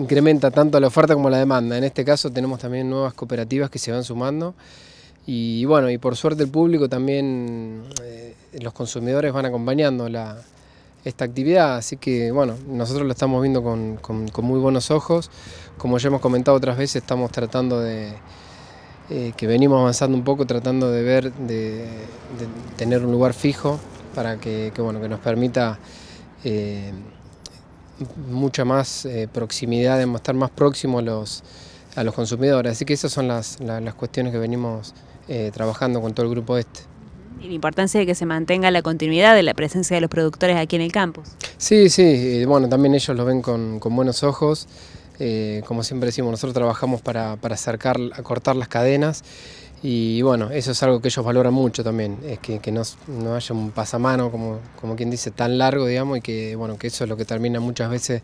incrementa tanto la oferta como la demanda. En este caso tenemos también nuevas cooperativas que se van sumando y bueno, y por suerte el público también, eh, los consumidores van acompañando esta actividad, así que bueno, nosotros lo estamos viendo con, muy buenos ojos, como ya hemos comentado otras veces, estamos tratando de, eh, que venimos avanzando un poco, tratando de ver, de, tener un lugar fijo para que, bueno, que nos permita... Eh, mucha más eh, proximidad, de estar más próximo a los, a los consumidores. Así que esas son las, cuestiones que venimos eh, trabajando con todo el grupo este. Y la importancia de que se mantenga la continuidad de la presencia de los productores aquí en el campus. Sí, sí, bueno, también ellos lo ven con, buenos ojos. Eh, como siempre decimos, nosotros trabajamos para, para acercar, acortar las cadenas y bueno, eso es algo que ellos valoran mucho también, es que, que no, haya un pasamano, como, quien dice, tan largo, digamos, y que, bueno, que eso es lo que termina muchas veces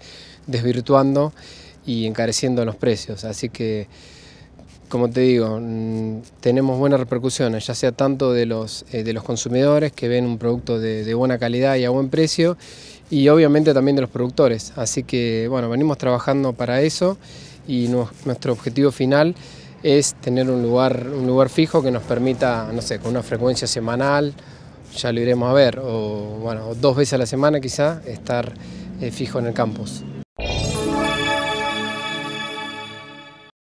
desvirtuando y encareciendo los precios. Así que, como te digo, mm, tenemos buenas repercusiones, ya sea tanto de los, eh, de los consumidores que ven un producto de, buena calidad y a buen precio, y obviamente también de los productores. Así que, bueno, venimos trabajando para eso y nuestro objetivo final es tener un lugar, un lugar fijo que nos permita, no sé, con una frecuencia semanal, ya lo iremos a ver, o dos veces a la semana quizá, estar eh, fijo en el campus.